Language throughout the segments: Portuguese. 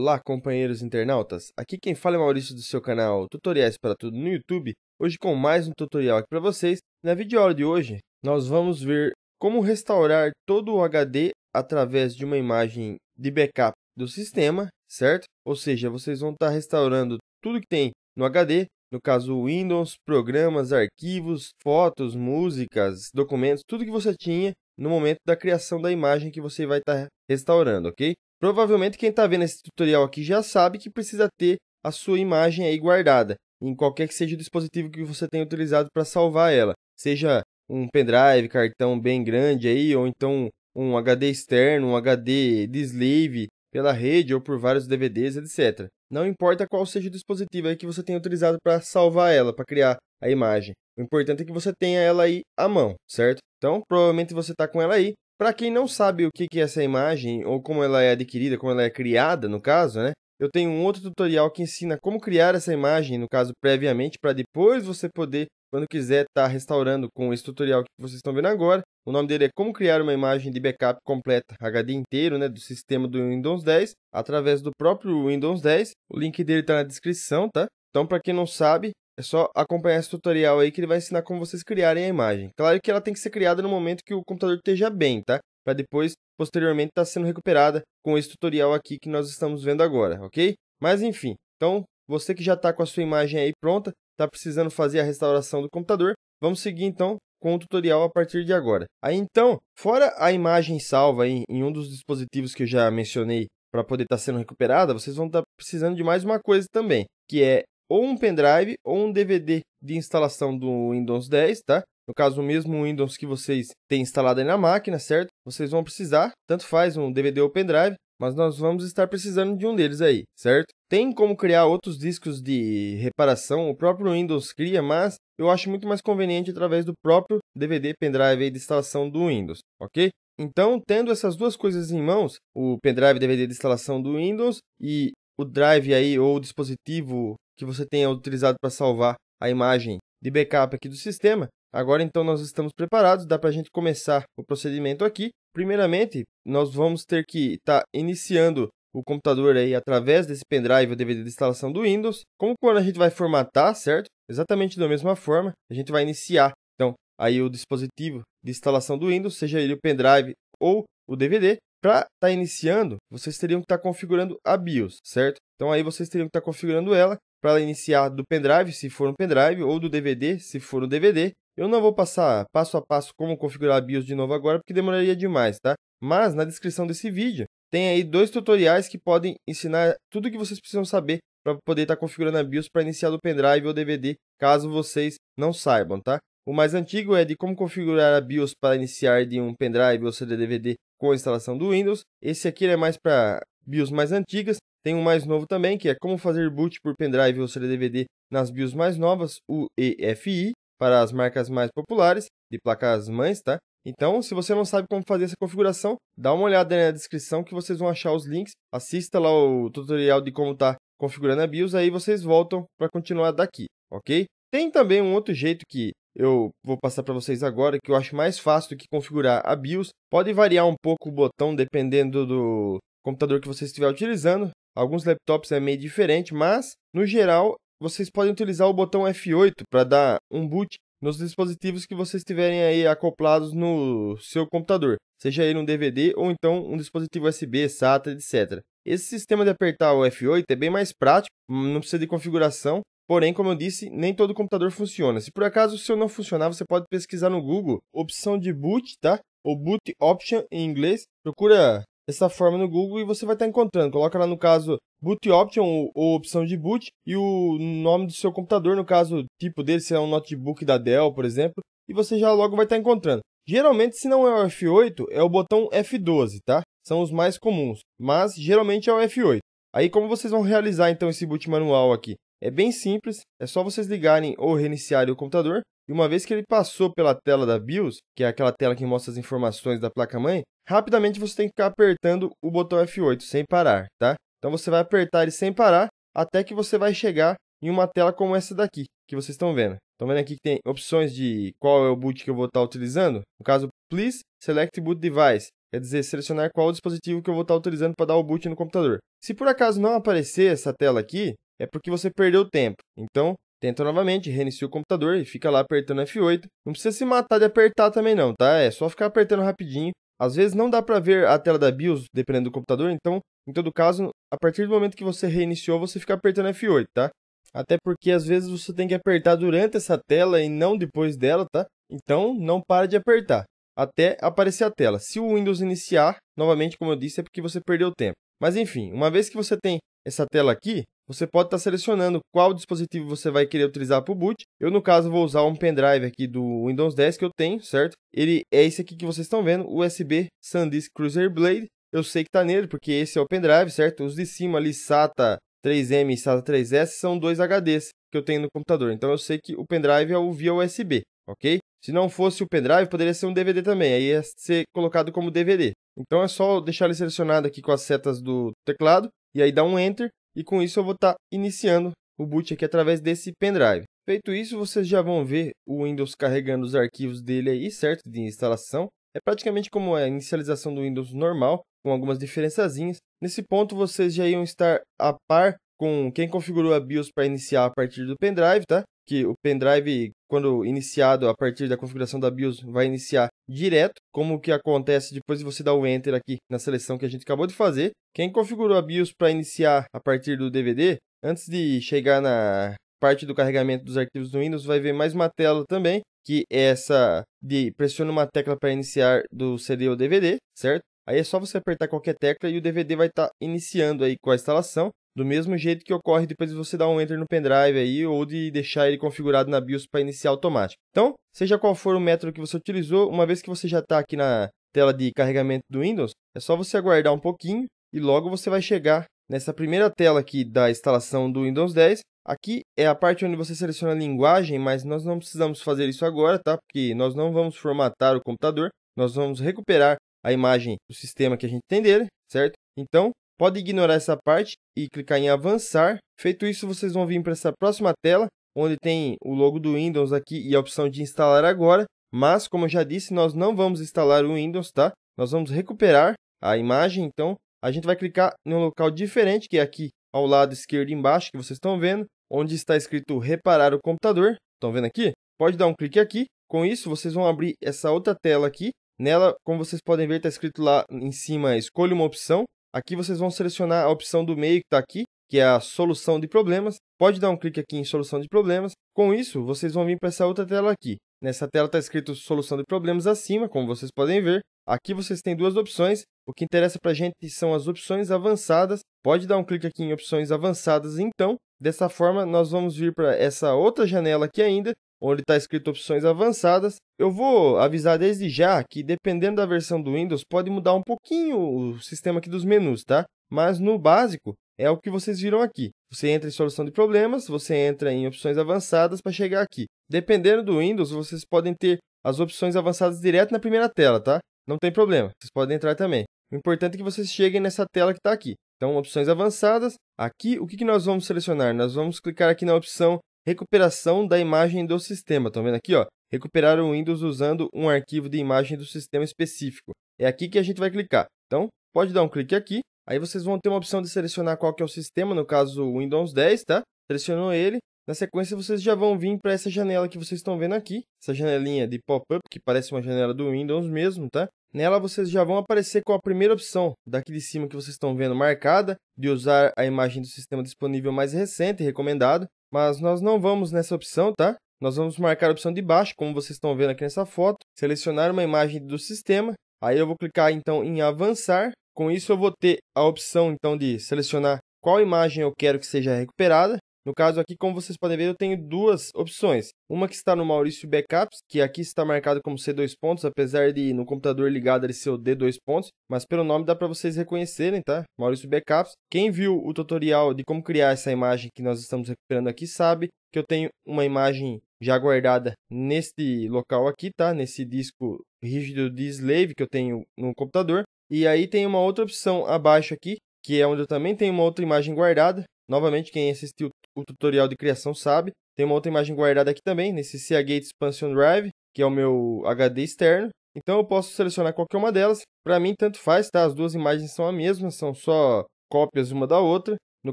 Olá, companheiros internautas! Aqui quem fala é Maurício do seu canal Tutoriais para Tudo no YouTube, hoje com mais um tutorial aqui para vocês. Na videoaula de hoje, nós vamos ver como restaurar todo o HD através de uma imagem de backup do sistema, certo? Ou seja, vocês vão estar restaurando tudo que tem no HD, no caso Windows, programas, arquivos, fotos, músicas, documentos, tudo que você tinha no momento da criação da imagem que você vai estar restaurando, ok? Provavelmente quem está vendo esse tutorial aqui já sabe que precisa ter a sua imagem aí guardada, em qualquer que seja o dispositivo que você tenha utilizado para salvar ela, seja um pendrive, cartão bem grande aí, ou então um HD externo, um HD de slave pela rede ou por vários DVDs, etc. Não importa qual seja o dispositivo aí que você tenha utilizado para salvar ela, para criar a imagem. O importante é que você tenha ela aí à mão, certo? Então, provavelmente você está com ela aí. Para quem não sabe o que é essa imagem, ou como ela é adquirida, como ela é criada, no caso, né? Eu tenho um outro tutorial que ensina como criar essa imagem, no caso, previamente, para depois você poder, quando quiser, estar tá restaurando com esse tutorial que vocês estão vendo agora. O nome dele é Como Criar uma Imagem de Backup Completa HD inteiro, né, do sistema do Windows 10, através do próprio Windows 10. O link dele está na descrição, tá? Então, para quem não sabe, é só acompanhar esse tutorial aí que ele vai ensinar como vocês criarem a imagem. Claro que ela tem que ser criada no momento que o computador esteja bem, tá? Para depois, posteriormente, estar tá sendo recuperada com esse tutorial aqui que nós estamos vendo agora, ok? Mas enfim, então você que já está com a sua imagem aí pronta, está precisando fazer a restauração do computador, vamos seguir então com o tutorial a partir de agora. Aí então, fora a imagem salva aí em um dos dispositivos que eu já mencionei para poder estar tá sendo recuperada, vocês vão estar tá precisando de mais uma coisa também, que é ou um pendrive ou um DVD de instalação do Windows 10, tá? No caso, o mesmo Windows que vocês têm instalado aí na máquina, certo? Vocês vão precisar, tanto faz um DVD ou pendrive, mas nós vamos estar precisando de um deles aí, certo? Tem como criar outros discos de reparação, o próprio Windows cria, mas eu acho muito mais conveniente através do próprio DVD pendrive de instalação do Windows, ok? Então, tendo essas duas coisas em mãos, o pendrive DVD de instalação do Windows e o drive aí ou o dispositivo que você tenha utilizado para salvar a imagem de backup aqui do sistema. Agora então nós estamos preparados, dá para a gente começar o procedimento aqui. Primeiramente, nós vamos ter que estar tá iniciando o computador aí através desse pendrive ou DVD de instalação do Windows. Como quando a gente vai formatar, certo? Exatamente da mesma forma, a gente vai iniciar então aí o dispositivo de instalação do Windows, seja ele o pendrive ou o DVD, para estar tá iniciando, vocês teriam que estar tá configurando a BIOS, certo? Então aí vocês teriam que estar tá configurando ela para ela iniciar do pendrive, se for um pendrive, ou do DVD, se for um DVD. Eu não vou passar passo a passo como configurar a BIOS de novo agora, porque demoraria demais, tá? Mas na descrição desse vídeo tem aí dois tutoriais que podem ensinar tudo o que vocês precisam saber para poder estar tá configurando a BIOS para iniciar do pendrive ou DVD, caso vocês não saibam, tá? O mais antigo é de como configurar a BIOS para iniciar de um pendrive ou CD-DVD com a instalação do Windows. Esse aqui é mais para BIOS mais antigas. Tem um mais novo também, que é como fazer boot por pendrive ou CD-DVD nas BIOS mais novas, o EFI, para as marcas mais populares, de placas mães, tá? Então, se você não sabe como fazer essa configuração, dá uma olhada na descrição que vocês vão achar os links. Assista lá o tutorial de como tá configurando a BIOS, aí vocês voltam para continuar daqui, ok? Tem também um outro jeito que eu vou passar para vocês agora, que eu acho mais fácil do que configurar a BIOS. Pode variar um pouco o botão dependendo do computador que você estiver utilizando. Alguns laptops é meio diferente, mas no geral vocês podem utilizar o botão F8 para dar um boot nos dispositivos que vocês tiverem aí acoplados no seu computador, seja ele um DVD ou então um dispositivo USB, SATA, etc. Esse sistema de apertar o F8 é bem mais prático, não precisa de configuração, Porém, como eu disse, nem todo computador funciona. Se por acaso o seu não funcionar, você pode pesquisar no Google opção de boot, tá? Ou boot option em inglês. Procura essa forma no Google e você vai estar encontrando. Coloca lá no caso boot option ou, ou opção de boot e o nome do seu computador, no caso, tipo dele, se é um notebook da Dell, por exemplo, e você já logo vai estar encontrando. Geralmente, se não é o F8, é o botão F12, tá? São os mais comuns, mas geralmente é o F8. Aí, como vocês vão realizar então esse boot manual aqui? É bem simples, é só vocês ligarem ou reiniciarem o computador, e uma vez que ele passou pela tela da BIOS, que é aquela tela que mostra as informações da placa-mãe, rapidamente você tem que ficar apertando o botão F8 sem parar, tá? Então você vai apertar ele sem parar até que você vai chegar em uma tela como essa daqui, que vocês estão vendo. Estão vendo aqui que tem opções de qual é o boot que eu vou estar utilizando? No caso, please select boot device, quer dizer, selecionar qual dispositivo que eu vou estar utilizando para dar o boot no computador. Se por acaso não aparecer essa tela aqui, é porque você perdeu tempo. Então, tenta novamente, reinicia o computador e fica lá apertando F8. Não precisa se matar de apertar também não, tá? É só ficar apertando rapidinho. Às vezes não dá para ver a tela da BIOS, dependendo do computador, então, em todo caso, a partir do momento que você reiniciou, você fica apertando F8, tá? Até porque às vezes você tem que apertar durante essa tela e não depois dela, tá? Então, não para de apertar até aparecer a tela. Se o Windows iniciar, novamente, como eu disse, é porque você perdeu tempo. Mas enfim, uma vez que você tem essa tela aqui, você pode estar tá selecionando qual dispositivo você vai querer utilizar para o boot. Eu, no caso, vou usar um pendrive aqui do Windows 10 que eu tenho, certo? Ele é esse aqui que vocês estão vendo, USB SanDisk Cruiser Blade. Eu sei que está nele, porque esse é o pendrive, certo? Os de cima ali, SATA 3M e SATA 3S, são dois HDs que eu tenho no computador. Então, eu sei que o pendrive é o via USB, ok? Se não fosse o pendrive, poderia ser um DVD também. Aí ia ser colocado como DVD. Então, é só deixar ele selecionado aqui com as setas do teclado e aí dá um Enter, e com isso eu vou estar tá iniciando o boot aqui através desse pendrive. Feito isso, vocês já vão ver o Windows carregando os arquivos dele aí, certo, de instalação. É praticamente como a inicialização do Windows normal, com algumas diferençazinhas. Nesse ponto, vocês já iam estar a par com quem configurou a BIOS para iniciar a partir do pendrive, tá? Que o pendrive quando iniciado a partir da configuração da BIOS, vai iniciar direto, como o que acontece depois de você dar o Enter aqui na seleção que a gente acabou de fazer. Quem configurou a BIOS para iniciar a partir do DVD, antes de chegar na parte do carregamento dos arquivos do Windows, vai ver mais uma tela também, que é essa de pressionar uma tecla para iniciar do CD ou DVD, certo? Aí é só você apertar qualquer tecla e o DVD vai estar tá iniciando aí com a instalação. Do mesmo jeito que ocorre depois de você dar um enter no pendrive aí ou de deixar ele configurado na BIOS para iniciar automático. Então, seja qual for o método que você utilizou, uma vez que você já está aqui na tela de carregamento do Windows, é só você aguardar um pouquinho e logo você vai chegar nessa primeira tela aqui da instalação do Windows 10. Aqui é a parte onde você seleciona a linguagem, mas nós não precisamos fazer isso agora, tá? Porque nós não vamos formatar o computador, nós vamos recuperar a imagem do sistema que a gente tem dele, certo? Então, Pode ignorar essa parte e clicar em avançar. Feito isso, vocês vão vir para essa próxima tela, onde tem o logo do Windows aqui e a opção de instalar agora. Mas, como eu já disse, nós não vamos instalar o Windows, tá? Nós vamos recuperar a imagem, então a gente vai clicar em um local diferente, que é aqui ao lado esquerdo embaixo, que vocês estão vendo, onde está escrito reparar o computador. Estão vendo aqui? Pode dar um clique aqui. Com isso, vocês vão abrir essa outra tela aqui. Nela, como vocês podem ver, está escrito lá em cima, escolha uma opção. Aqui vocês vão selecionar a opção do meio que está aqui, que é a solução de problemas. Pode dar um clique aqui em solução de problemas. Com isso, vocês vão vir para essa outra tela aqui. Nessa tela está escrito solução de problemas acima, como vocês podem ver. Aqui vocês têm duas opções. O que interessa para a gente são as opções avançadas. Pode dar um clique aqui em opções avançadas, então. Dessa forma, nós vamos vir para essa outra janela aqui ainda onde está escrito opções avançadas. Eu vou avisar desde já que, dependendo da versão do Windows, pode mudar um pouquinho o sistema aqui dos menus, tá? Mas no básico, é o que vocês viram aqui. Você entra em solução de problemas, você entra em opções avançadas para chegar aqui. Dependendo do Windows, vocês podem ter as opções avançadas direto na primeira tela, tá? Não tem problema, vocês podem entrar também. O importante é que vocês cheguem nessa tela que está aqui. Então, opções avançadas. Aqui, o que nós vamos selecionar? Nós vamos clicar aqui na opção recuperação da imagem do sistema. Estão vendo aqui, ó? Recuperar o Windows usando um arquivo de imagem do sistema específico. É aqui que a gente vai clicar. Então, pode dar um clique aqui. Aí vocês vão ter uma opção de selecionar qual que é o sistema, no caso o Windows 10, tá? Selecionou ele. Na sequência, vocês já vão vir para essa janela que vocês estão vendo aqui, essa janelinha de pop-up, que parece uma janela do Windows mesmo, tá? Nela vocês já vão aparecer com a primeira opção daqui de cima que vocês estão vendo marcada, de usar a imagem do sistema disponível mais recente recomendado mas nós não vamos nessa opção, tá? Nós vamos marcar a opção de baixo, como vocês estão vendo aqui nessa foto, selecionar uma imagem do sistema, aí eu vou clicar então em avançar, com isso eu vou ter a opção então de selecionar qual imagem eu quero que seja recuperada, no caso aqui, como vocês podem ver, eu tenho duas opções. Uma que está no Maurício Backups, que aqui está marcado como C2 pontos, apesar de no computador ligado ele ser o D2 pontos, mas pelo nome dá para vocês reconhecerem, tá? Maurício Backups. Quem viu o tutorial de como criar essa imagem que nós estamos recuperando aqui sabe que eu tenho uma imagem já guardada neste local aqui, tá? Nesse disco rígido de slave que eu tenho no computador. E aí tem uma outra opção abaixo aqui, que é onde eu também tenho uma outra imagem guardada. Novamente, quem assistiu o tutorial de criação sabe. Tem uma outra imagem guardada aqui também, nesse CA-Gate Expansion Drive, que é o meu HD externo. Então eu posso selecionar qualquer uma delas. Para mim, tanto faz, tá? As duas imagens são a mesma, são só cópias uma da outra. No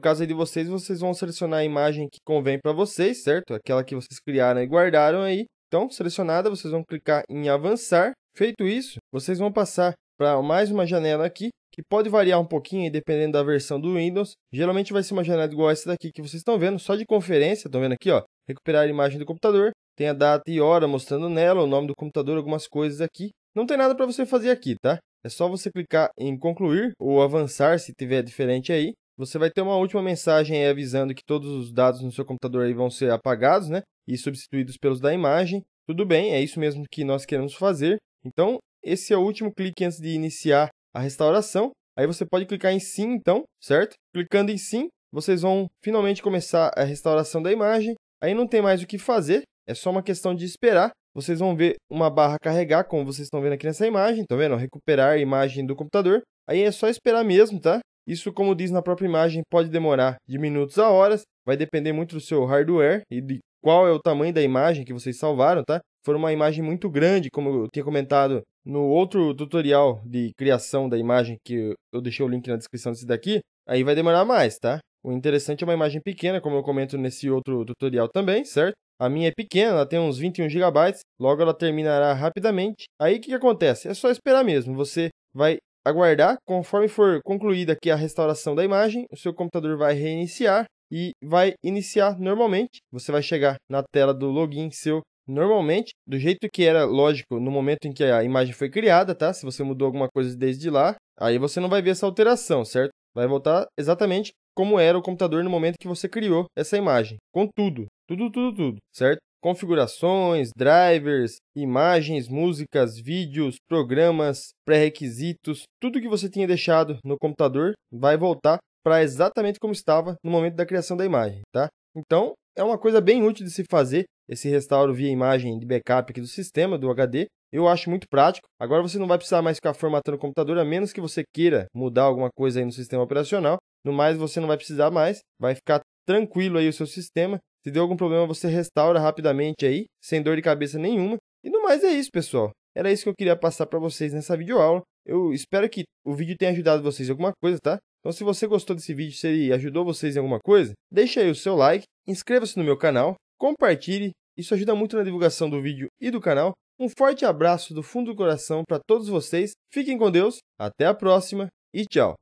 caso aí de vocês, vocês vão selecionar a imagem que convém para vocês, certo? Aquela que vocês criaram e guardaram aí. Então, selecionada, vocês vão clicar em avançar. Feito isso, vocês vão passar para mais uma janela aqui, que pode variar um pouquinho dependendo da versão do Windows. Geralmente vai ser uma janela igual essa daqui que vocês estão vendo, só de conferência, estão vendo aqui, ó, recuperar a imagem do computador, tem a data e hora mostrando nela, o nome do computador, algumas coisas aqui. Não tem nada para você fazer aqui, tá? É só você clicar em concluir ou avançar se tiver diferente aí. Você vai ter uma última mensagem avisando que todos os dados no seu computador aí vão ser apagados, né? E substituídos pelos da imagem. Tudo bem, é isso mesmo que nós queremos fazer. Então, esse é o último clique antes de iniciar a restauração. Aí você pode clicar em sim, então, certo? Clicando em sim, vocês vão finalmente começar a restauração da imagem. Aí não tem mais o que fazer, é só uma questão de esperar. Vocês vão ver uma barra carregar, como vocês estão vendo aqui nessa imagem, tá vendo? Recuperar a imagem do computador. Aí é só esperar mesmo, tá? Isso, como diz na própria imagem, pode demorar de minutos a horas, vai depender muito do seu hardware e de qual é o tamanho da imagem que vocês salvaram, tá? for uma imagem muito grande, como eu tinha comentado no outro tutorial de criação da imagem, que eu deixei o link na descrição desse daqui, aí vai demorar mais, tá? O interessante é uma imagem pequena, como eu comento nesse outro tutorial também, certo? A minha é pequena, ela tem uns 21 GB, logo ela terminará rapidamente. Aí o que, que acontece? É só esperar mesmo, você vai aguardar, conforme for concluída aqui a restauração da imagem, o seu computador vai reiniciar e vai iniciar normalmente. Você vai chegar na tela do login seu normalmente, do jeito que era lógico no momento em que a imagem foi criada, tá? Se você mudou alguma coisa desde lá, aí você não vai ver essa alteração, certo? Vai voltar exatamente como era o computador no momento que você criou essa imagem, com tudo, tudo, tudo, tudo, certo? Configurações, drivers, imagens, músicas, vídeos, programas, pré-requisitos, tudo que você tinha deixado no computador vai voltar para exatamente como estava no momento da criação da imagem, tá? Então, é uma coisa bem útil de se fazer esse restauro via imagem de backup aqui do sistema, do HD. Eu acho muito prático. Agora você não vai precisar mais ficar formatando o computador, a menos que você queira mudar alguma coisa aí no sistema operacional. No mais, você não vai precisar mais, vai ficar tranquilo aí o seu sistema. Se deu algum problema, você restaura rapidamente aí, sem dor de cabeça nenhuma. E no mais é isso, pessoal. Era isso que eu queria passar para vocês nessa videoaula. Eu espero que o vídeo tenha ajudado vocês em alguma coisa, tá? Então, se você gostou desse vídeo, se ele ajudou vocês em alguma coisa, deixa aí o seu like, inscreva-se no meu canal, compartilhe, isso ajuda muito na divulgação do vídeo e do canal. Um forte abraço do fundo do coração para todos vocês, fiquem com Deus, até a próxima e tchau!